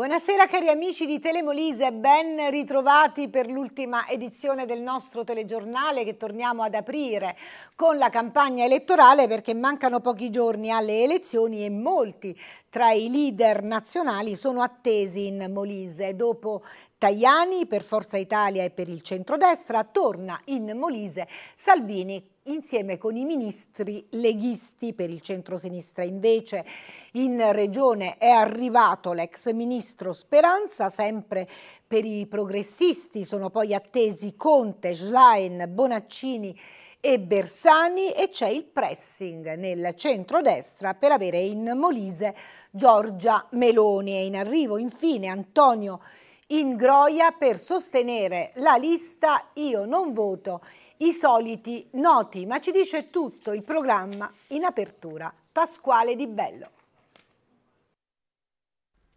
Buonasera cari amici di Telemolise, ben ritrovati per l'ultima edizione del nostro telegiornale che torniamo ad aprire con la campagna elettorale perché mancano pochi giorni alle elezioni e molti tra i leader nazionali sono attesi in Molise. Dopo Tajani per Forza Italia e per il centrodestra torna in Molise Salvini insieme con i ministri leghisti. Per il centro-sinistra. invece in regione è arrivato l'ex ministro Speranza, sempre per i progressisti sono poi attesi Conte, Schlein, Bonaccini e Bersani e c'è il pressing nel centro-destra per avere in Molise Giorgia Meloni e in arrivo infine Antonio Ingroia per sostenere la lista Io non voto i soliti noti, ma ci dice tutto il programma in apertura. Pasquale Di Bello.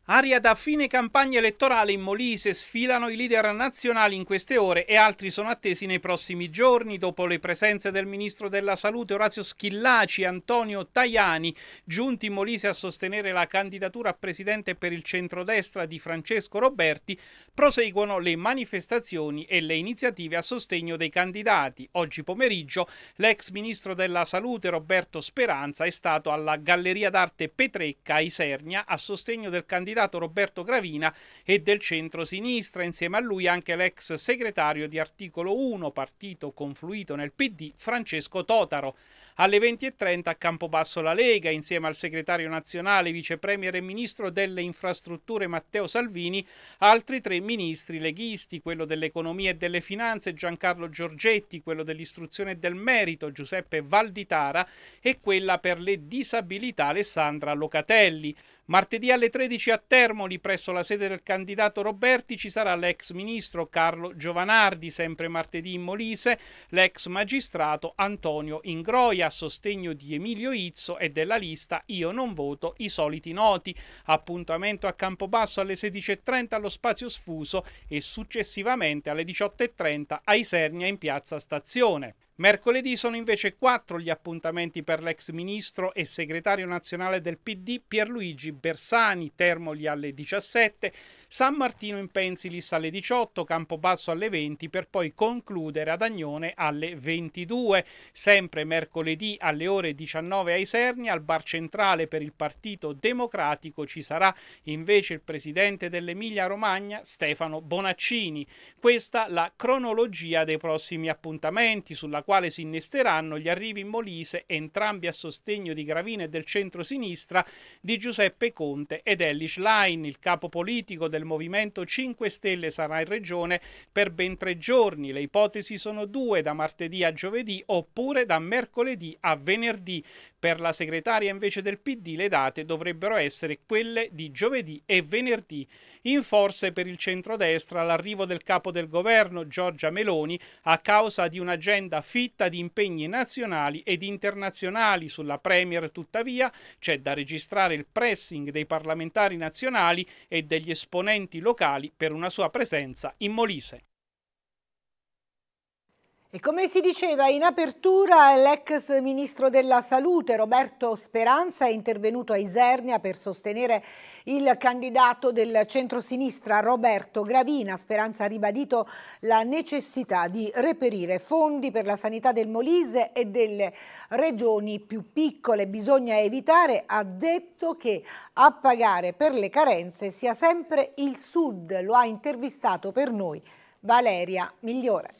Aria da fine campagna elettorale in Molise sfilano i leader nazionali in queste ore e altri sono attesi nei prossimi giorni dopo le presenze del ministro della salute Orazio Schillaci e Antonio Tajani giunti in Molise a sostenere la candidatura a presidente per il centrodestra di Francesco Roberti proseguono le manifestazioni e le iniziative a sostegno dei candidati. Oggi pomeriggio l'ex ministro della salute Roberto Speranza è stato alla Galleria d'arte Petrecca a Isernia a sostegno del candidato candidato Roberto Gravina e del centro-sinistra, insieme a lui anche l'ex segretario di Articolo 1, partito confluito nel PD, Francesco Totaro. Alle 20.30 a Campobasso la Lega, insieme al segretario nazionale, vicepremier e ministro delle infrastrutture Matteo Salvini, altri tre ministri leghisti, quello dell'economia e delle finanze Giancarlo Giorgetti, quello dell'istruzione e del merito Giuseppe Valditara e quella per le disabilità Alessandra Locatelli. Martedì alle 13 a Termoli, presso la sede del candidato Roberti, ci sarà l'ex ministro Carlo Giovanardi, sempre martedì in Molise, l'ex magistrato Antonio Ingroia a sostegno di Emilio Izzo e della lista Io non voto i soliti noti. Appuntamento a Campobasso alle 16.30 allo Spazio Sfuso e successivamente alle 18.30 a Isernia in piazza Stazione. Mercoledì sono invece quattro gli appuntamenti per l'ex ministro e segretario nazionale del PD Pierluigi Bersani, Termoli alle 17 San Martino in Pensilis alle 18, Campobasso alle 20 per poi concludere ad Agnone alle 22. Sempre mercoledì alle ore 19 ai Serni al bar centrale per il Partito Democratico ci sarà invece il presidente dell'Emilia Romagna Stefano Bonaccini. Questa la cronologia dei prossimi appuntamenti sulla quale si innesteranno gli arrivi in Molise entrambi a sostegno di Gravina e del centro-sinistra di Giuseppe Conte ed Ellis Line, il capo politico del del Movimento 5 Stelle sarà in regione per ben tre giorni. Le ipotesi sono due, da martedì a giovedì oppure da mercoledì a venerdì. Per la segretaria invece del PD le date dovrebbero essere quelle di giovedì e venerdì. In forse per il centrodestra l'arrivo del capo del governo Giorgia Meloni a causa di un'agenda fitta di impegni nazionali ed internazionali sulla Premier tuttavia c'è da registrare il pressing dei parlamentari nazionali e degli esponenti locali per una sua presenza in Molise. E come si diceva in apertura, l'ex ministro della Salute Roberto Speranza è intervenuto a Isernia per sostenere il candidato del centrosinistra Roberto Gravina. Speranza ha ribadito la necessità di reperire fondi per la sanità del Molise e delle regioni più piccole. Bisogna evitare, ha detto, che a pagare per le carenze sia sempre il Sud. Lo ha intervistato per noi Valeria Migliore.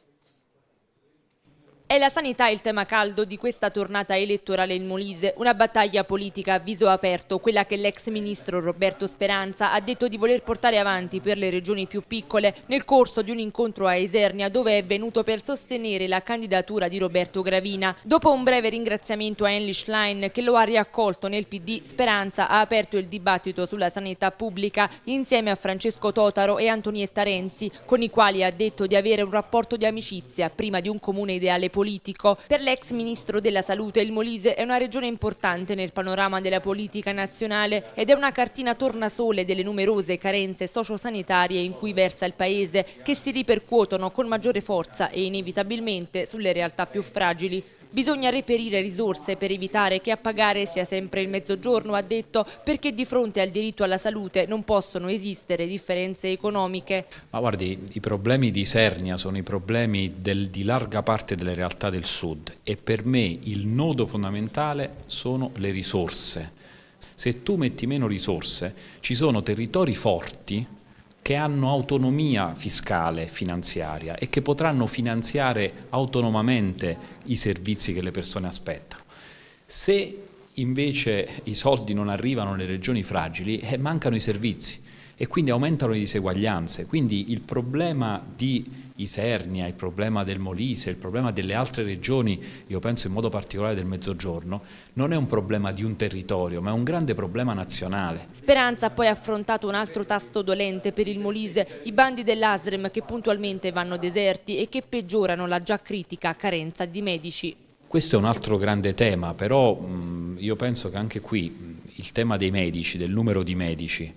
È la sanità il tema caldo di questa tornata elettorale in Molise, una battaglia politica a viso aperto, quella che l'ex ministro Roberto Speranza ha detto di voler portare avanti per le regioni più piccole nel corso di un incontro a Esernia dove è venuto per sostenere la candidatura di Roberto Gravina. Dopo un breve ringraziamento a Enlich Schlein che lo ha riaccolto nel PD, Speranza ha aperto il dibattito sulla sanità pubblica insieme a Francesco Totaro e Antonietta Renzi, con i quali ha detto di avere un rapporto di amicizia prima di un comune ideale politico politico. Per l'ex ministro della Salute il Molise è una regione importante nel panorama della politica nazionale ed è una cartina tornasole delle numerose carenze sociosanitarie in cui versa il Paese che si ripercuotono con maggiore forza e inevitabilmente sulle realtà più fragili. Bisogna reperire risorse per evitare che a pagare sia sempre il mezzogiorno, ha detto, perché di fronte al diritto alla salute non possono esistere differenze economiche. Ma guardi, i problemi di Sernia sono i problemi del, di larga parte delle realtà del sud e per me il nodo fondamentale sono le risorse. Se tu metti meno risorse, ci sono territori forti che hanno autonomia fiscale e finanziaria e che potranno finanziare autonomamente i servizi che le persone aspettano. Se invece i soldi non arrivano nelle regioni fragili, eh, mancano i servizi e quindi aumentano le diseguaglianze. Quindi il problema di Isernia, il problema del Molise, il problema delle altre regioni, io penso in modo particolare del Mezzogiorno, non è un problema di un territorio, ma è un grande problema nazionale. Speranza ha poi affrontato un altro tasto dolente per il Molise, i bandi dell'ASREM che puntualmente vanno deserti e che peggiorano la già critica carenza di medici. Questo è un altro grande tema, però io penso che anche qui il tema dei medici, del numero di medici,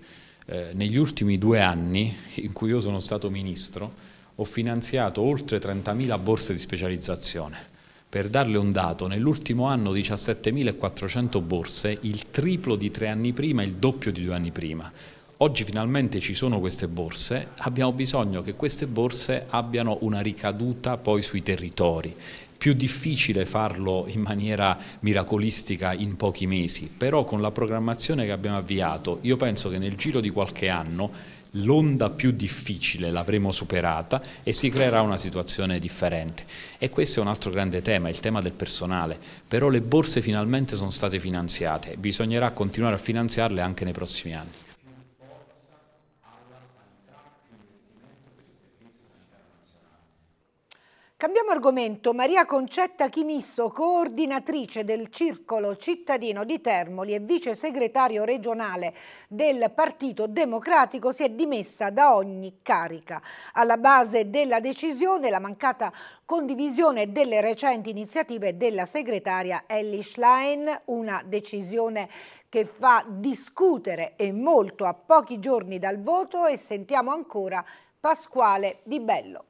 eh, negli ultimi due anni in cui io sono stato ministro ho finanziato oltre 30.000 borse di specializzazione. Per darle un dato, nell'ultimo anno 17.400 borse, il triplo di tre anni prima, il doppio di due anni prima. Oggi finalmente ci sono queste borse, abbiamo bisogno che queste borse abbiano una ricaduta poi sui territori più difficile farlo in maniera miracolistica in pochi mesi, però con la programmazione che abbiamo avviato io penso che nel giro di qualche anno l'onda più difficile l'avremo superata e si creerà una situazione differente. E questo è un altro grande tema, il tema del personale, però le borse finalmente sono state finanziate, bisognerà continuare a finanziarle anche nei prossimi anni. Cambiamo argomento. Maria Concetta Chimisso, coordinatrice del Circolo Cittadino di Termoli e vice segretario regionale del Partito Democratico, si è dimessa da ogni carica. Alla base della decisione la mancata condivisione delle recenti iniziative della segretaria Ellie Schlein, una decisione che fa discutere e molto a pochi giorni dal voto e sentiamo ancora Pasquale Di Bello.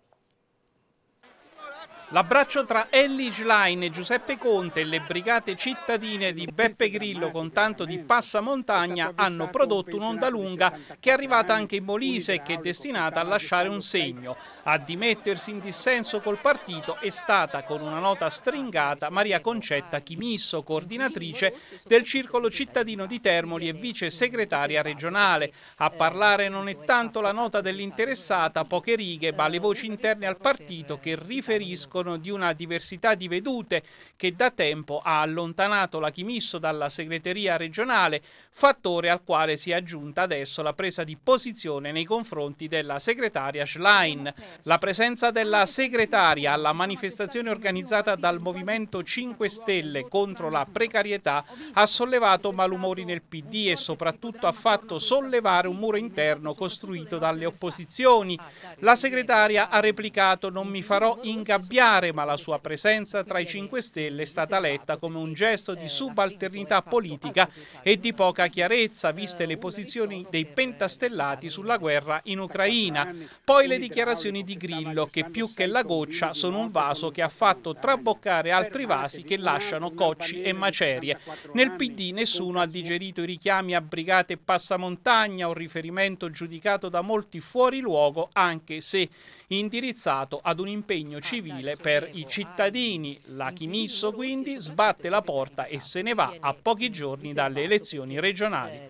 L'abbraccio tra Ellie Schlein e Giuseppe Conte e le brigate cittadine di Beppe Grillo con tanto di passamontagna hanno prodotto un'onda lunga che è arrivata anche in Molise e che è destinata a lasciare un segno. A dimettersi in dissenso col partito è stata con una nota stringata Maria Concetta Chimisso, coordinatrice del Circolo Cittadino di Termoli e vice segretaria regionale. A parlare non è tanto la nota dell'interessata, poche righe, ma le voci interne al partito che riferiscono riconoscono di una diversità di vedute che da tempo ha allontanato la Chimisso dalla segreteria regionale, fattore al quale si è aggiunta adesso la presa di posizione nei confronti della segretaria Schlein. La presenza della segretaria alla manifestazione organizzata dal Movimento 5 Stelle contro la precarietà ha sollevato malumori nel PD e soprattutto ha fatto sollevare un muro interno costruito dalle opposizioni. La segretaria ha replicato non mi farò ingabbiare parlamentare, ma la sua presenza tra i 5 Stelle è stata letta come un gesto di subalternità politica e di poca chiarezza, viste le posizioni dei pentastellati sulla guerra in Ucraina. Poi le dichiarazioni di Grillo, che più che la goccia sono un vaso che ha fatto traboccare altri vasi che lasciano cocci e macerie. Nel PD nessuno ha digerito i richiami a brigate e passamontagna, un riferimento giudicato da molti fuori luogo, anche se indirizzato ad un impegno civile per i cittadini. Ah, L'Achimisso quindi sbatte la porta e ah, se ne va a pochi giorni dalle elezioni eh, regionali.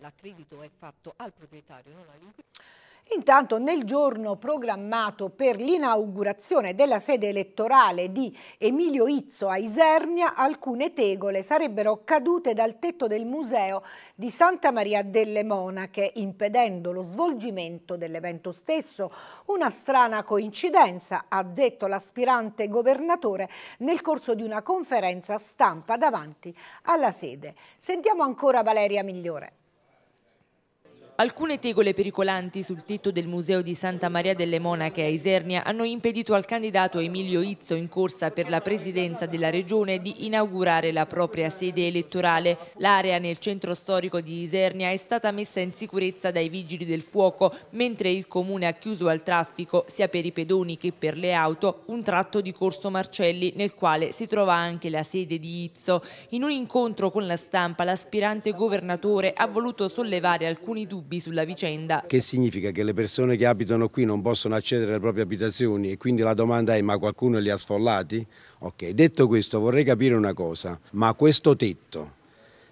Intanto nel giorno programmato per l'inaugurazione della sede elettorale di Emilio Izzo a Isernia, alcune tegole sarebbero cadute dal tetto del museo di Santa Maria delle Monache, impedendo lo svolgimento dell'evento stesso. Una strana coincidenza, ha detto l'aspirante governatore nel corso di una conferenza stampa davanti alla sede. Sentiamo ancora Valeria Migliore. Alcune tegole pericolanti sul tetto del Museo di Santa Maria delle Monache a Isernia hanno impedito al candidato Emilio Izzo in corsa per la presidenza della regione di inaugurare la propria sede elettorale. L'area nel centro storico di Isernia è stata messa in sicurezza dai vigili del fuoco, mentre il comune ha chiuso al traffico, sia per i pedoni che per le auto, un tratto di Corso Marcelli nel quale si trova anche la sede di Izzo. In un incontro con la stampa l'aspirante governatore ha voluto sollevare alcuni dubbi dubbi sulla vicenda. Che significa che le persone che abitano qui non possono accedere alle proprie abitazioni e quindi la domanda è ma qualcuno li ha sfollati? Ok, detto questo vorrei capire una cosa, ma questo tetto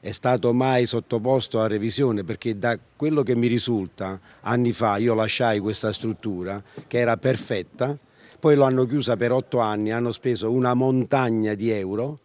è stato mai sottoposto a revisione perché da quello che mi risulta anni fa io lasciai questa struttura che era perfetta, poi l'hanno chiusa per otto anni, hanno speso una montagna di euro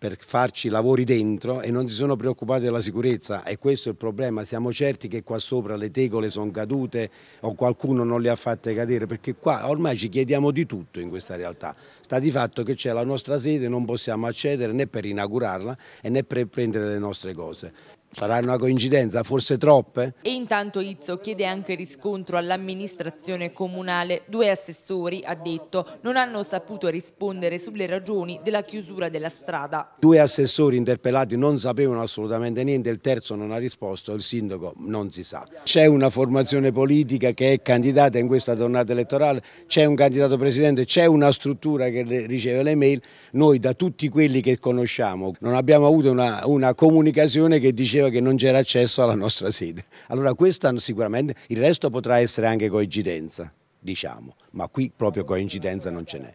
per farci lavori dentro e non si sono preoccupati della sicurezza e questo è il problema, siamo certi che qua sopra le tegole sono cadute o qualcuno non le ha fatte cadere perché qua ormai ci chiediamo di tutto in questa realtà, sta di fatto che c'è la nostra sede, non possiamo accedere né per inaugurarla né per prendere le nostre cose. Sarà una coincidenza, forse troppe? E intanto Izzo chiede anche riscontro all'amministrazione comunale. Due assessori, ha detto, non hanno saputo rispondere sulle ragioni della chiusura della strada. Due assessori interpellati non sapevano assolutamente niente, il terzo non ha risposto, il sindaco non si sa. C'è una formazione politica che è candidata in questa tornata elettorale, c'è un candidato presidente, c'è una struttura che riceve le mail. Noi da tutti quelli che conosciamo non abbiamo avuto una, una comunicazione che diceva diceva che non c'era accesso alla nostra sede. Allora questa sicuramente, il resto potrà essere anche coincidenza, diciamo, ma qui proprio coincidenza non ce n'è.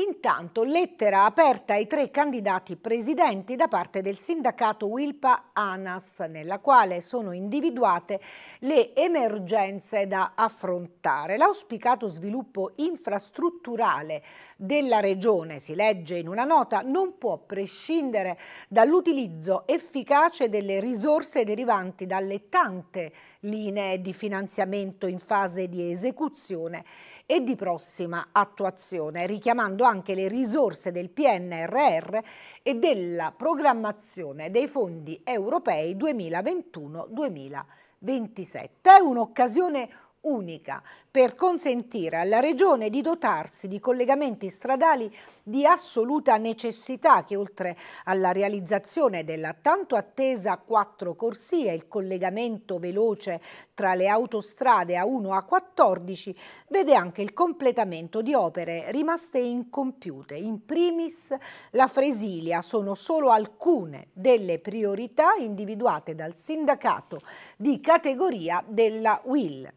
Intanto lettera aperta ai tre candidati presidenti da parte del sindacato Wilpa Anas, nella quale sono individuate le emergenze da affrontare. L'auspicato sviluppo infrastrutturale della regione, si legge in una nota, non può prescindere dall'utilizzo efficace delle risorse derivanti dalle tante linee di finanziamento in fase di esecuzione e di prossima attuazione, richiamando anche le risorse del PNRR e della programmazione dei fondi europei 2021-2027. È un'occasione unica per consentire alla Regione di dotarsi di collegamenti stradali di assoluta necessità che oltre alla realizzazione della tanto attesa quattro corsie, il collegamento veloce tra le autostrade A1 A14, vede anche il completamento di opere rimaste incompiute. In primis la Fresilia sono solo alcune delle priorità individuate dal sindacato di categoria della WIL.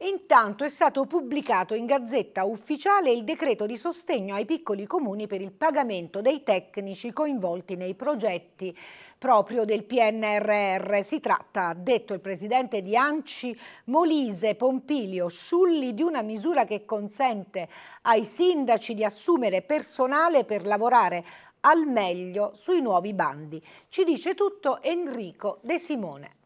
Intanto è stato pubblicato in Gazzetta Ufficiale il decreto di sostegno ai piccoli comuni per il pagamento dei tecnici coinvolti nei progetti proprio del PNRR. Si tratta, ha detto il presidente di Anci Molise Pompilio Sciulli, di una misura che consente ai sindaci di assumere personale per lavorare al meglio sui nuovi bandi. Ci dice tutto Enrico De Simone.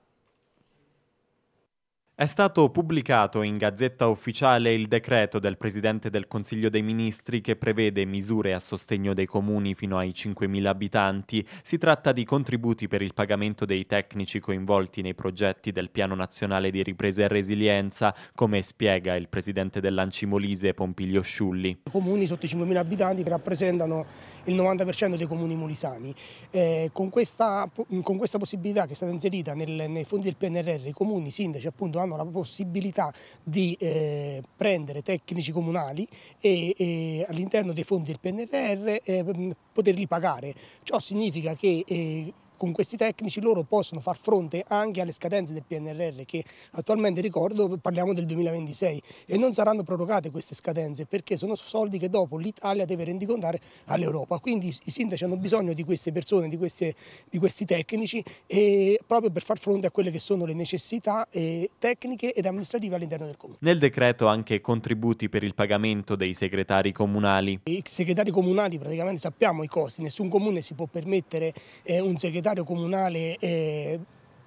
È stato pubblicato in Gazzetta Ufficiale il decreto del Presidente del Consiglio dei Ministri che prevede misure a sostegno dei comuni fino ai 5.000 abitanti. Si tratta di contributi per il pagamento dei tecnici coinvolti nei progetti del Piano Nazionale di Ripresa e Resilienza, come spiega il Presidente dell'Anci Molise, Pompilio Sciulli. I comuni sotto i 5.000 abitanti rappresentano il 90% dei comuni molisani. Eh, con, questa, con, questa, possibilità che è stata inserita nel, nei fondi del PNRR, i comuni, i sindaci appunto hanno la possibilità di eh, prendere tecnici comunali e, e all'interno dei fondi del PNRR eh, poterli pagare. Ciò significa che eh, con questi tecnici loro possono far fronte anche alle scadenze del PNRR che attualmente ricordo parliamo del 2026 e non saranno prorogate queste scadenze perché sono soldi che dopo l'Italia deve rendicontare all'Europa. Quindi i sindaci hanno bisogno di queste persone, di, queste, di questi tecnici e proprio per far fronte a quelle che sono le necessità eh, tecniche ed amministrative all'interno del comune. Nel decreto anche contributi per il pagamento dei segretari comunali. I segretari comunali praticamente sappiamo i costi, nessun comune si può permettere eh, un segretario finanziario comunale eh,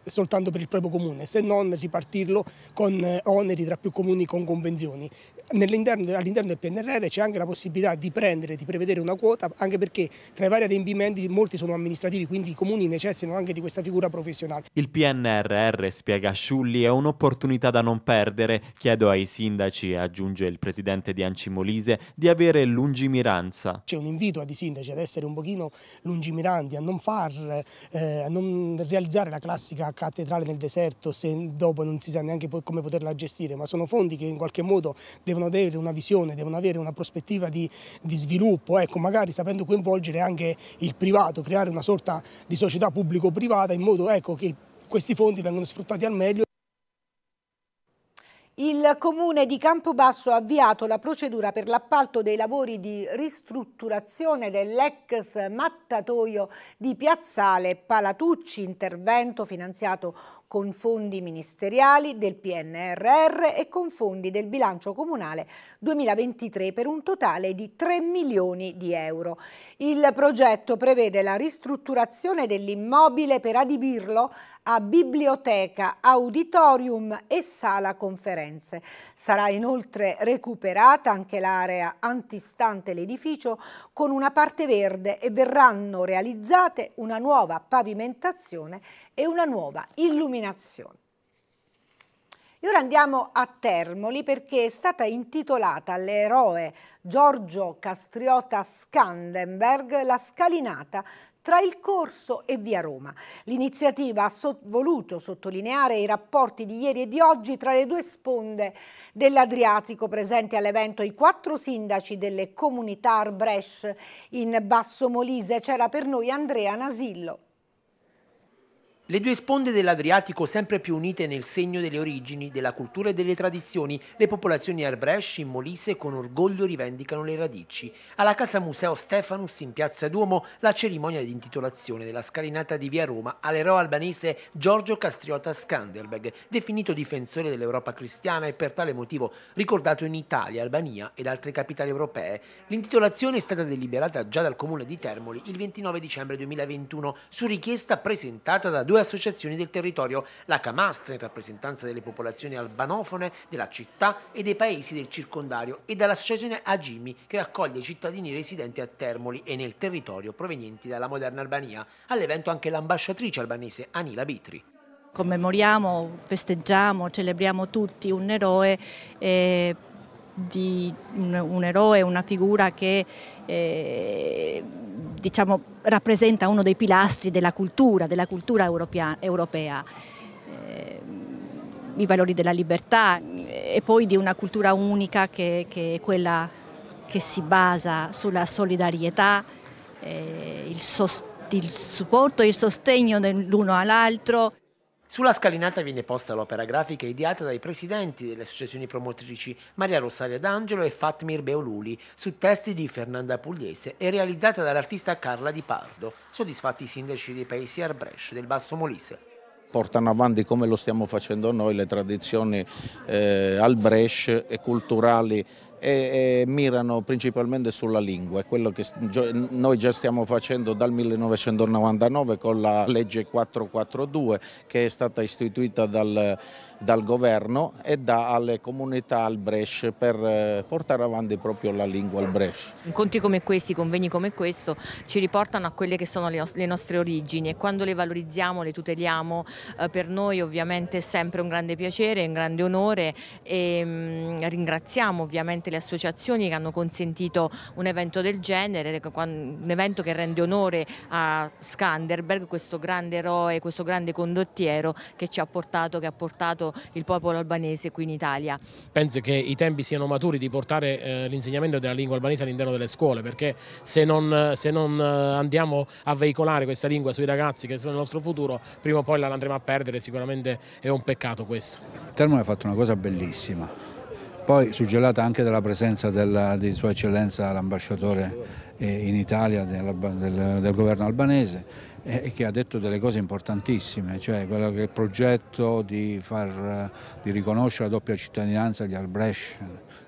soltanto per il proprio comune, se non ripartirlo con eh, oneri tra più comuni con convenzioni all'interno del PNRR c'è anche la possibilità di prendere, di prevedere una quota, anche perché tra i vari adempimenti molti sono amministrativi, quindi i comuni necessitano anche di questa figura professionale. Il PNRR, spiega Sciulli, è un'opportunità da non perdere. Chiedo ai sindaci, aggiunge il presidente di Molise, di avere lungimiranza. C'è un invito ai sindaci ad essere un pochino lungimiranti, a non, far, eh, a non realizzare la classica cattedrale nel deserto se dopo non si sa neanche come poterla gestire, ma sono fondi che in qualche modo devono devono avere una visione, devono avere una prospettiva di, di sviluppo, ecco, magari sapendo coinvolgere anche il privato, creare una sorta di società pubblico-privata in modo ecco, che questi fondi vengano sfruttati al meglio. Il comune di Campobasso ha avviato la procedura per l'appalto dei lavori di ristrutturazione dell'ex mattatoio di Piazzale Palatucci, intervento finanziato con fondi ministeriali del PNRR e con fondi del bilancio comunale 2023 per un totale di 3 milioni di euro. Il progetto prevede la ristrutturazione dell'immobile per adibirlo a biblioteca, auditorium e sala conferenze. Sarà inoltre recuperata anche l'area antistante l'edificio con una parte verde e verranno realizzate una nuova pavimentazione e una nuova illuminazione. E ora andiamo a Termoli perché è stata intitolata all'eroe Giorgio Castriota Skandenberg la scalinata tra il corso e via Roma. L'iniziativa ha so voluto sottolineare i rapporti di ieri e di oggi tra le due sponde dell'Adriatico presenti all'evento i quattro sindaci delle comunità Arbresh in Basso Molise. C'era per noi Andrea Nasillo le due sponde dell'Adriatico, sempre più unite nel segno delle origini, della cultura e delle tradizioni, le popolazioni arbresci in Molise con orgoglio rivendicano le radici. Alla Casa Museo Stefanus in Piazza Duomo la cerimonia di intitolazione della scalinata di Via Roma all'eroe albanese Giorgio Castriota Skanderberg, definito difensore dell'Europa cristiana e per tale motivo ricordato in Italia, Albania ed altre capitali europee. L'intitolazione è stata deliberata già dal comune di Termoli il 29 dicembre 2021 su richiesta presentata da due due associazioni del territorio, la Camastra in rappresentanza delle popolazioni albanofone della città e dei paesi del circondario e dall'associazione Agimi che accoglie cittadini residenti a Termoli e nel territorio provenienti dalla moderna Albania. All'evento anche l'ambasciatrice albanese Anila Bitri commemoriamo, festeggiamo, celebriamo tutti un eroe eh, di un, un eroe, una figura che eh, diciamo, rappresenta uno dei pilastri della cultura, della cultura europea. europea. Eh, I valori della libertà eh, e poi di una cultura unica che, che è quella che si basa sulla solidarietà, eh, il, il supporto e il sostegno dell'uno all'altro. Sulla scalinata viene posta l'opera grafica ideata dai presidenti delle associazioni promotrici Maria Rosaria D'Angelo e Fatmir Beoluli su testi di Fernanda Pugliese e realizzata dall'artista Carla Di Pardo, soddisfatti i sindaci dei paesi Arbrescia del Basso Molise portano avanti come lo stiamo facendo noi le tradizioni eh, al Brescia e culturali e, e mirano principalmente sulla lingua, è quello che noi già stiamo facendo dal 1999 con la legge 442 che è stata istituita dal, dal governo e dà alle comunità al Brescia per eh, portare avanti proprio la lingua al Brescia. Incontri come questi, convegni come questo ci riportano a quelle che sono le, nostre origini e quando le valorizziamo, le tuteliamo, eh, per noi ovviamente è sempre un grande piacere, un grande onore e mm, ringraziamo ovviamente le le associazioni che hanno consentito un evento del genere, un evento che rende onore a Skanderberg, questo grande eroe, questo grande condottiero che ci ha portato, che ha portato il popolo albanese qui in Italia. Penso che i tempi siano maturi di portare eh, l'insegnamento della lingua albanese all'interno delle scuole, perché se non, se non eh, andiamo a veicolare questa lingua sui ragazzi che sono il nostro futuro, prima o poi la andremo a perdere, sicuramente è un peccato questo. Termo ha fatto una cosa bellissima, poi suggellata anche dalla presenza della, di Sua Eccellenza l'ambasciatore eh, in Italia del, del, del governo albanese eh, e che ha detto delle cose importantissime, cioè quello che il progetto di, far, eh, di riconoscere la doppia cittadinanza agli Albrecht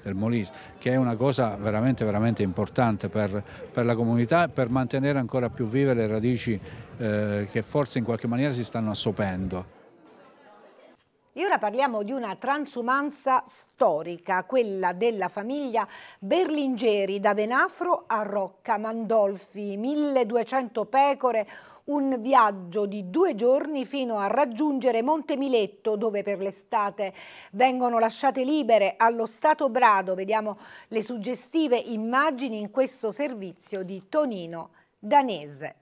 del Molise, che è una cosa veramente, veramente importante per, per la comunità e per mantenere ancora più vive le radici eh, che forse in qualche maniera si stanno assopendo. E ora parliamo di una transumanza storica, quella della famiglia Berlingeri da Venafro a Rocca Mandolfi, 1200 pecore, un viaggio di due giorni fino a raggiungere Monte Miletto dove per l'estate vengono lasciate libere allo Stato Brado. Vediamo le suggestive immagini in questo servizio di Tonino Danese.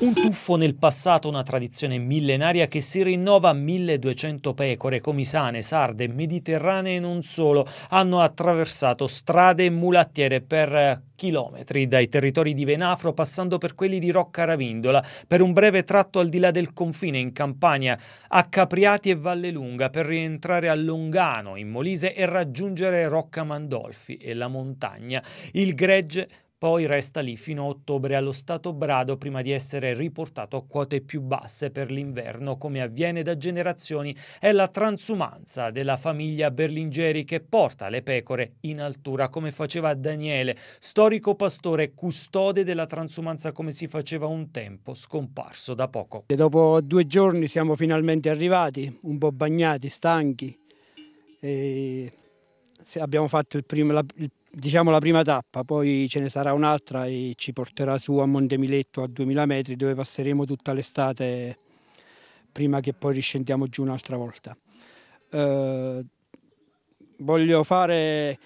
Un tuffo nel passato, una tradizione millenaria che si rinnova 1200 pecore, comisane, sarde, mediterranee e non solo, hanno attraversato strade e mulattiere per eh, chilometri dai territori di Venafro passando per quelli di Rocca Ravindola, per un breve tratto al di là del confine in Campania, a Capriati e Vallelunga per rientrare a Longano in Molise e raggiungere Rocca Mandolfi e la montagna. Il gregge poi resta lì fino a ottobre allo stato brado prima di essere riportato a quote più basse per l'inverno, come avviene da generazioni. È la transumanza della famiglia Berlingeri che porta le pecore in altura, come faceva Daniele, storico pastore custode della transumanza come si faceva un tempo, scomparso da poco. E dopo due giorni siamo finalmente arrivati, un po' bagnati, stanchi. E abbiamo fatto il primo, la, il diciamo la prima tappa, poi ce ne sarà un'altra e ci porterà su a Montemiletto a 2000 metri dove passeremo tutta l'estate prima che poi riscendiamo giù un'altra volta. Eh, voglio fare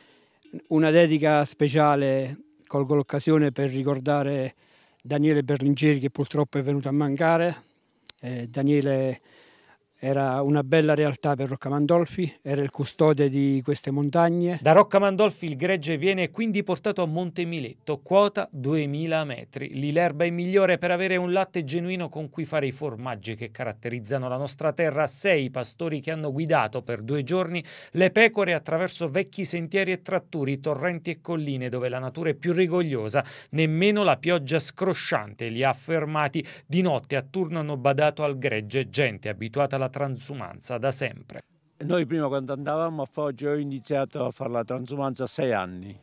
una dedica speciale, colgo l'occasione per ricordare Daniele Berlingeri che purtroppo è venuto a mancare. Eh, Daniele era una bella realtà per Rocca Mandolfi, era il custode di queste montagne. Da Rocca Mandolfi il gregge viene quindi portato a Monte Miletto, quota 2000 metri. Lì l'erba è migliore per avere un latte genuino con cui fare i formaggi che caratterizzano la nostra terra. Sei pastori che hanno guidato per due giorni le pecore attraverso vecchi sentieri e tratturi, torrenti e colline dove la natura è più rigogliosa. Nemmeno la pioggia scrosciante li ha fermati. Di notte a turno hanno badato al gregge gente abituata alla transumanza da sempre. Noi prima quando andavamo a Foggia ho iniziato a fare la transumanza a sei anni,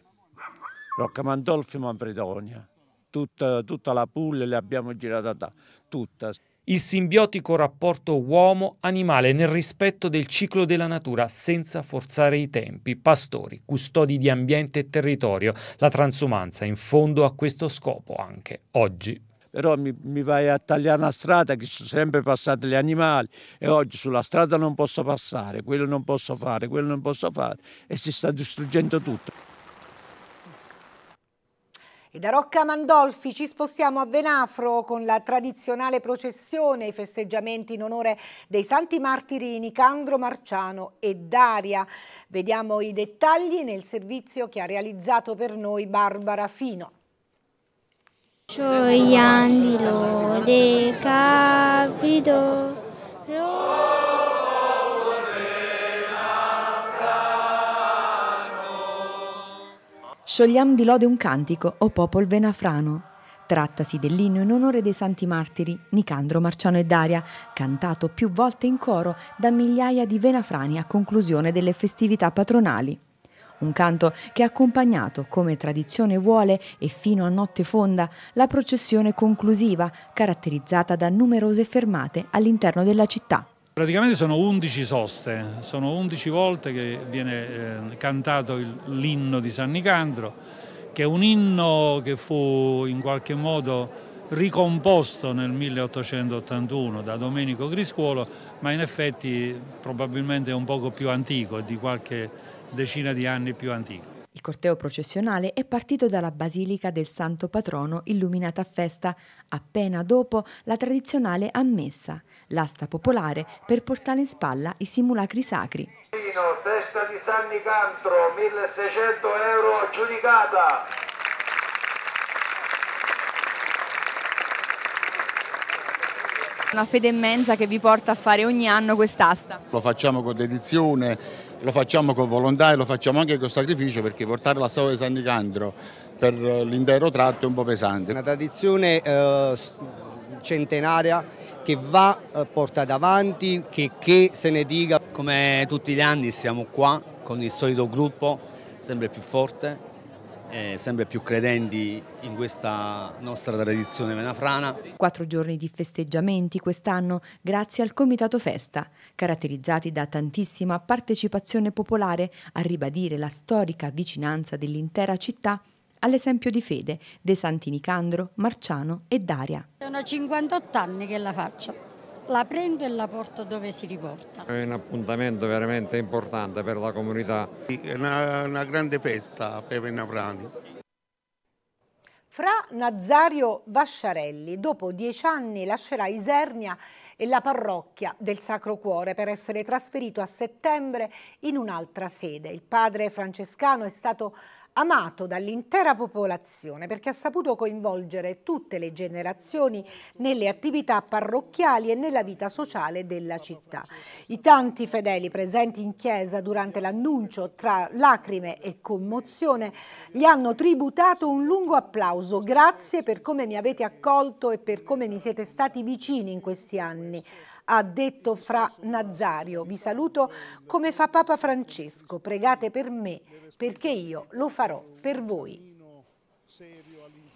Rocca Mandolfi e Manfredonia, tutta, tutta la pulla l'abbiamo girata da, tutta il simbiotico rapporto uomo-animale nel rispetto del ciclo della natura senza forzare i tempi, pastori, custodi di ambiente e territorio, la transumanza in fondo a questo scopo anche oggi però mi, mi, vai a tagliare una strada che sono sempre passati gli animali e oggi sulla strada non posso passare, quello non posso fare, quello non posso fare e si sta distruggendo tutto. E da Rocca Mandolfi ci spostiamo a Venafro con la tradizionale processione, e i festeggiamenti in onore dei santi martirini Candro Marciano e Daria. Vediamo i dettagli nel servizio che ha realizzato per noi Barbara Fino. Sciogliandilo de capito. Sciogliam di lode un cantico, o popol venafrano. Trattasi dell'inno in onore dei santi martiri Nicandro, Marciano e Daria, cantato più volte in coro da migliaia di venafrani a conclusione delle festività patronali un canto che ha accompagnato, come tradizione vuole e fino a notte fonda, la processione conclusiva, caratterizzata da numerose fermate all'interno della città. Praticamente sono 11 soste, sono 11 volte che viene eh, cantato l'inno di San Nicandro, che è un inno che fu in qualche modo ricomposto nel 1881 da Domenico Griscuolo, ma in effetti probabilmente è un poco più antico, di qualche decina di anni più antico. Il corteo processionale è partito dalla Basilica del Santo Patrono illuminata a festa, appena dopo la tradizionale ammessa, l'asta popolare per portare in spalla i simulacri sacri. Testa di San Nicantro, 1600 euro giudicata. Una fede immensa che vi porta a fare ogni anno quest'asta. Lo facciamo con dedizione, lo facciamo con volontà e lo facciamo anche con sacrificio perché portare la storia di San Nicandro per l'intero tratto è un po' pesante. Una tradizione eh, centenaria che va eh, portata avanti, che, che se ne dica. Come tutti gli anni siamo qua con il solito gruppo, sempre più forte, eh, sempre più credenti in questa nostra tradizione venafrana. Quattro giorni di festeggiamenti quest'anno grazie al Comitato Festa, caratterizzati da tantissima partecipazione popolare a ribadire la storica vicinanza dell'intera città all'esempio di Fede, dei Santi Nicandro, Marciano e Daria. Sono 58 anni che la faccio la prendo e la porto dove si riporta. È un appuntamento veramente importante per la comunità. È una, una grande festa per Venavrani. Fra Nazario Vasciarelli, dopo dieci anni, lascerà Isernia e la parrocchia del Sacro Cuore per essere trasferito a settembre in un'altra sede. Il padre francescano è stato amato dall'intera popolazione perché ha saputo coinvolgere tutte le generazioni nelle attività parrocchiali e nella vita sociale della città. I tanti fedeli presenti in chiesa durante l'annuncio tra lacrime e commozione gli hanno tributato un lungo applauso. Grazie per come mi avete accolto e per come mi siete stati vicini in questi anni ha detto Fra Nazario, vi saluto come fa Papa Francesco, pregate per me perché io lo farò per voi.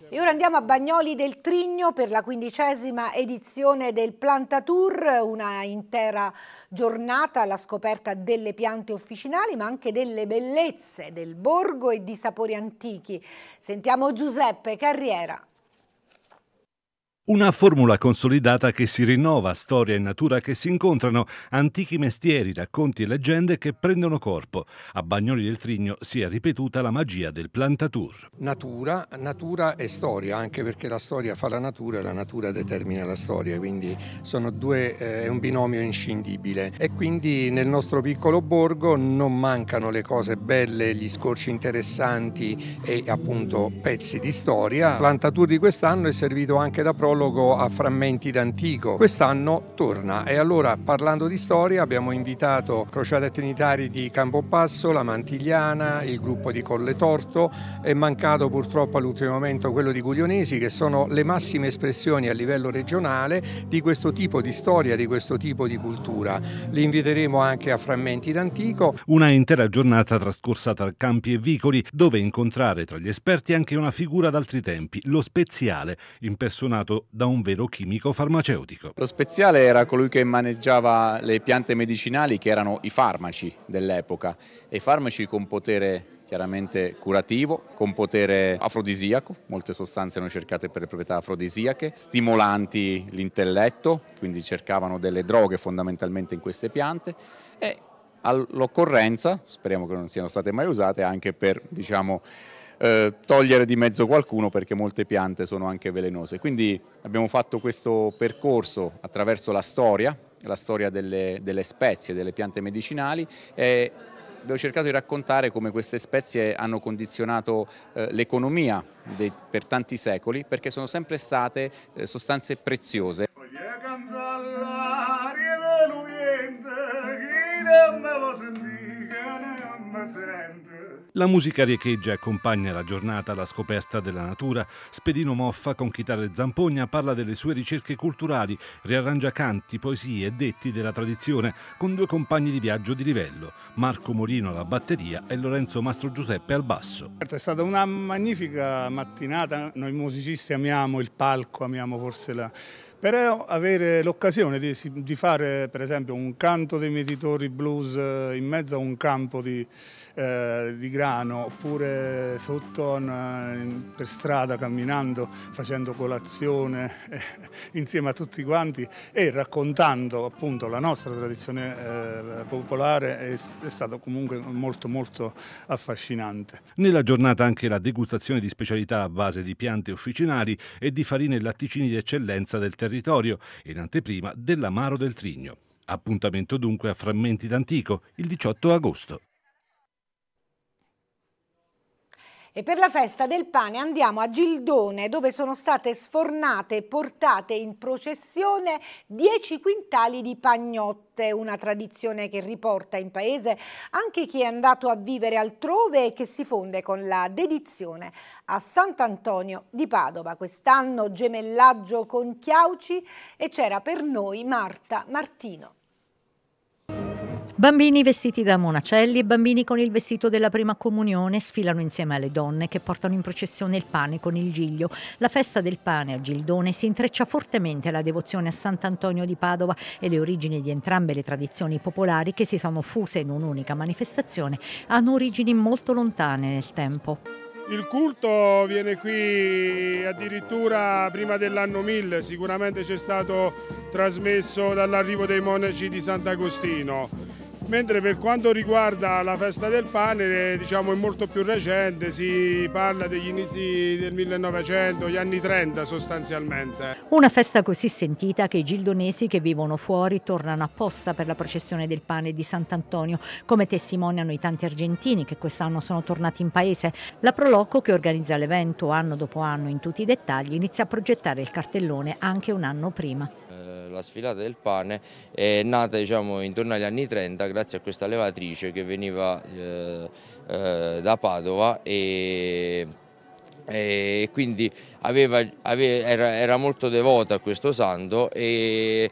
E ora andiamo a Bagnoli del Trigno per la quindicesima edizione del Plantatour, una intera giornata alla scoperta delle piante officinali ma anche delle bellezze del borgo e di sapori antichi. Sentiamo Giuseppe Carriera. Una formula consolidata che si rinnova, storia e natura che si incontrano, antichi mestieri, racconti e leggende che prendono corpo. A Bagnoli del Trigno si è ripetuta la magia del plantatur. Natura, natura e storia, anche perché la storia fa la natura e la natura determina la storia, quindi due, eh, è un binomio inscindibile. E quindi nel nostro piccolo borgo non mancano le cose belle, gli scorci interessanti e appunto pezzi di storia. Il plantatur di quest'anno è servito anche da prova prologo a Frammenti d'Antico. Quest'anno torna e allora parlando di storia abbiamo invitato Crociate Trinitari di Campobasso, la Mantigliana, il gruppo di Colle Torto, è mancato purtroppo all'ultimo momento quello di Guglionesi che sono le massime espressioni a livello regionale di questo tipo di storia, di questo tipo di cultura. Li inviteremo anche a Frammenti d'Antico. Una intera giornata trascorsa tra campi e vicoli dove incontrare tra gli esperti anche una figura d'altri tempi, lo speziale, impersonato da un vero chimico farmaceutico. Lo Speziale era colui che maneggiava le piante medicinali che erano i farmaci dell'epoca e farmaci con potere chiaramente curativo, con potere afrodisiaco, molte sostanze erano cercate per le proprietà afrodisiache, stimolanti l'intelletto, quindi cercavano delle droghe fondamentalmente in queste piante e all'occorrenza, speriamo che non siano state mai usate, anche per diciamo, eh, togliere di mezzo qualcuno perché molte piante sono anche velenose. Quindi abbiamo fatto questo percorso attraverso la storia, la storia delle, delle spezie, delle piante medicinali e abbiamo cercato di raccontare come queste spezie hanno condizionato eh, l'economia per tanti secoli perché sono sempre state eh, sostanze preziose. Voglio la musica riecheggia e accompagna la giornata alla scoperta della natura. Spedino Moffa con chitarre zampogna parla delle sue ricerche culturali, riarrangia canti, poesie e detti della tradizione con due compagni di viaggio di livello, Marco Morino alla batteria e Lorenzo Mastro Giuseppe al basso. Certo, è stata una magnifica mattinata, noi musicisti amiamo il palco, amiamo forse la però avere l'occasione di, di, fare per esempio un canto dei meditori blues eh, in mezzo a un campo di, eh, di grano oppure sotto una, eh, per strada camminando facendo colazione eh, insieme a tutti quanti e raccontando appunto la nostra tradizione eh, popolare è, è, stato comunque molto molto affascinante. Nella giornata anche la degustazione di specialità a base di piante officinali e di farine e latticini di eccellenza del territorio territorio, in anteprima dell'Amaro del Trigno. Appuntamento dunque a Frammenti d'Antico, il 18 agosto. E per la festa del pane andiamo a Gildone dove sono state sfornate e portate in processione 10 quintali di pagnotte, una tradizione che riporta in paese anche chi è andato a vivere altrove e che si fonde con la dedizione a Sant'Antonio di Padova. Quest'anno gemellaggio con Chiauci e c'era per noi Marta Martino. Bambini vestiti da monacelli e bambini con il vestito della prima comunione sfilano insieme alle donne che portano in processione il pane con il giglio. La festa del pane a Gildone si intreccia fortemente alla devozione a Sant'Antonio di Padova e le origini di entrambe le tradizioni popolari che si sono fuse in un'unica manifestazione hanno origini molto lontane nel tempo. Il culto viene qui addirittura prima dell'anno 1000, sicuramente c'è stato trasmesso dall'arrivo dei monaci di Sant'Agostino mentre per quanto riguarda la festa del pane diciamo, è molto più recente, si parla degli inizi del 1900, gli anni 30 sostanzialmente. Una festa così sentita che i gildonesi che vivono fuori tornano apposta per la processione del pane di Sant'Antonio, come testimoniano i tanti argentini che quest'anno sono tornati in paese. La Proloco che organizza l'evento anno dopo anno in tutti i dettagli inizia a progettare il cartellone anche un anno prima la sfilata del pane è nata diciamo, intorno agli anni 30 grazie a questa levatrice che veniva eh, eh, da Padova e e quindi aveva, aveva, era, era, molto devota a questo santo e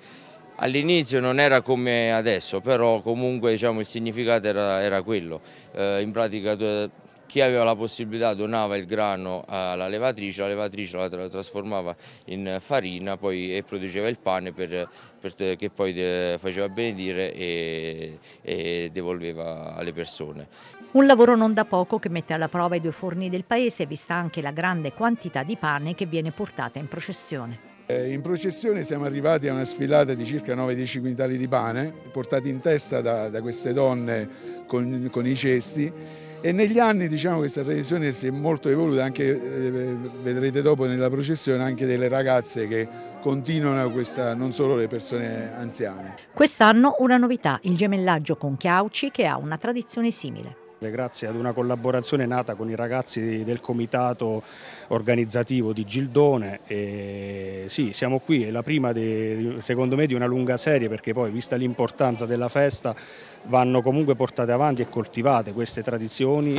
all'inizio non era come adesso però comunque diciamo, il significato era, era quello eh, in pratica chi aveva la possibilità donava il grano alla levatrice, la levatrice la trasformava in farina poi, e produceva il pane per, per, che poi faceva benedire e, e devolveva alle persone. Un lavoro non da poco che mette alla prova i due forni del paese, vista anche la grande quantità di pane che viene portata in processione. Eh, in processione siamo arrivati a una sfilata di circa 9-10 quintali di pane, portati in testa da, da queste donne con, con i cesti e negli anni diciamo, questa tradizione si è molto evoluta, anche, eh, vedrete dopo nella processione, anche delle ragazze che continuano questa, non solo le persone anziane. Quest'anno una novità, il gemellaggio con Chiauci che ha una tradizione simile. Grazie ad una collaborazione nata con i ragazzi del comitato organizzativo di Gildone, e sì, siamo qui, è la prima di, secondo me di una lunga serie perché poi vista l'importanza della festa vanno comunque portate avanti e coltivate queste tradizioni.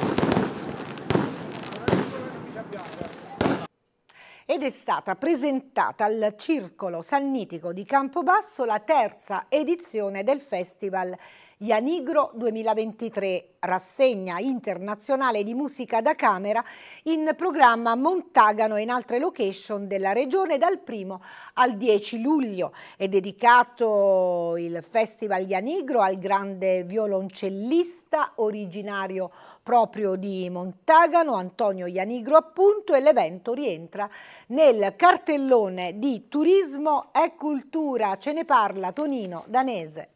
ed è stata presentata al Circolo Sannitico di Campobasso la terza edizione del Festival Ianigro 2023, rassegna internazionale di musica da camera in programma Montagano e in altre location della regione dal 1 al 10 luglio. È dedicato il Festival Ianigro al grande violoncellista originario proprio di Montagano, Antonio Ianigro appunto, e l'evento rientra nel cartellone di turismo e cultura. Ce ne parla Tonino Danese.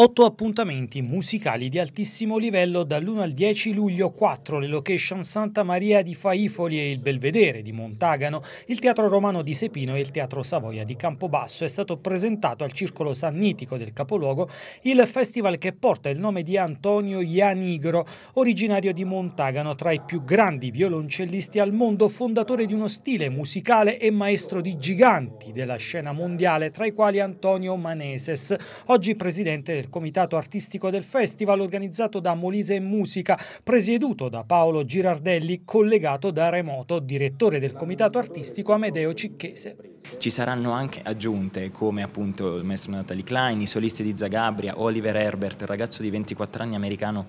Otto appuntamenti musicali di altissimo livello dall'1 al 10 luglio, 4 le location Santa Maria di Faifoli e il Belvedere di Montagano, il Teatro Romano di Sepino e il Teatro Savoia di Campobasso. È stato presentato al Circolo Sannitico del capoluogo il festival che porta il nome di Antonio Ianigro, originario di Montagano, tra i più grandi violoncellisti al mondo, fondatore di uno stile musicale e maestro di giganti della scena mondiale, tra i quali Antonio Maneses, oggi presidente del comitato artistico del festival organizzato da Molise Musica, presieduto da Paolo Girardelli, collegato da remoto, direttore del comitato artistico Amedeo Cicchese. Ci saranno anche aggiunte come appunto il maestro Natalie Klein, i solisti di Zagabria, Oliver Herbert, il ragazzo di 24 anni americano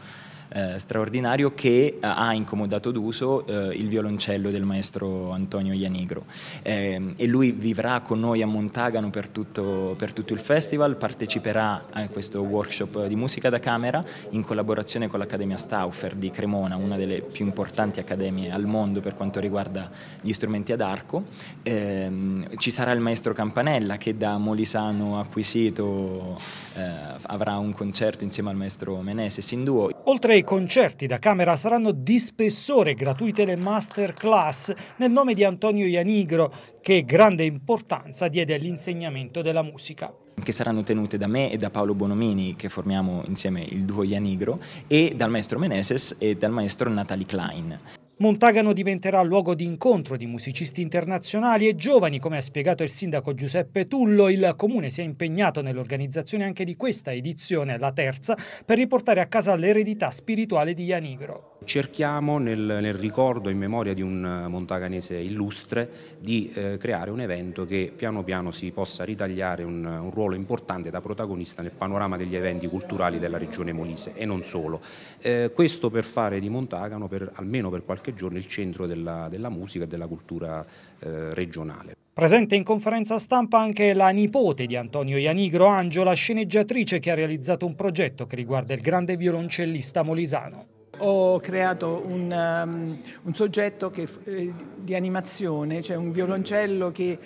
eh, straordinario che eh, ha incomodato d'uso eh, il violoncello del maestro Antonio Ianigro eh, e lui vivrà con noi a Montagano per tutto, per tutto, il festival, parteciperà a questo workshop di musica da camera in collaborazione con l'Accademia Stauffer di Cremona, una delle più importanti accademie al mondo per quanto riguarda gli strumenti ad arco. Ehm, ci sarà il maestro Campanella che da Molisano acquisito eh, avrà un concerto insieme al maestro Meneses in duo. Oltre i concerti da camera saranno di spessore, gratuite le masterclass nel nome di Antonio Ianigro che grande importanza diede all'insegnamento della musica che saranno tenute da me e da Paolo Bonomini, che formiamo insieme il duo Ianigro, e dal maestro Meneses e dal maestro Natali Klein. Montagano diventerà luogo di incontro di musicisti internazionali e giovani, come ha spiegato il sindaco Giuseppe Tullo, il comune si è impegnato nell'organizzazione anche di questa edizione, la terza, per riportare a casa l'eredità spirituale di Ianigro. Cerchiamo nel, nel, ricordo, in memoria di un eh, montaganese illustre, di eh, creare un evento che piano piano si possa ritagliare un, un, ruolo importante da protagonista nel panorama degli eventi culturali della regione Molise e non solo. Eh, questo per fare di Montagano, per, almeno per qualche qualche giorno il centro della, della musica e della cultura eh, regionale. Presente in conferenza stampa anche la nipote di Antonio Ianigro, Angela, sceneggiatrice che ha realizzato un progetto che riguarda il grande violoncellista molisano. Ho creato un, um, un soggetto che, eh, di animazione, cioè un violoncello, che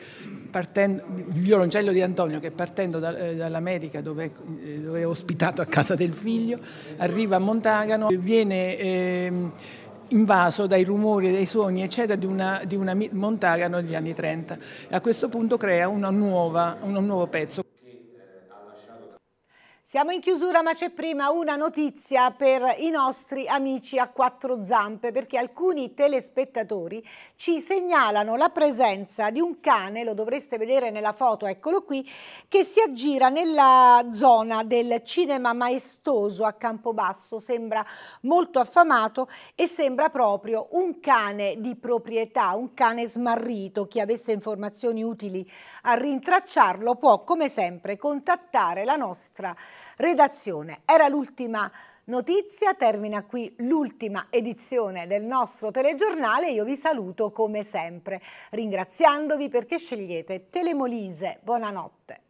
partendo, violoncello di Antonio che partendo da, eh, dall'America dove, eh, dove, è ospitato a casa del figlio, arriva a Montagano, e viene ehm, invaso dai rumori, dai suoni, eccetera, di una, di una montagna negli anni 30. A questo punto crea una nuova, un nuovo pezzo. Siamo in chiusura ma c'è prima una notizia per i nostri amici a quattro zampe perché alcuni telespettatori ci segnalano la presenza di un cane, lo dovreste vedere nella foto, eccolo qui, che si aggira nella zona del cinema maestoso a Campobasso, sembra molto affamato e sembra proprio un cane di proprietà, un cane smarrito. Chi avesse informazioni utili a rintracciarlo può come sempre contattare la nostra redazione. Era l'ultima notizia, termina qui l'ultima edizione del nostro telegiornale. Io vi saluto come sempre, ringraziandovi perché scegliete Telemolise. Buonanotte.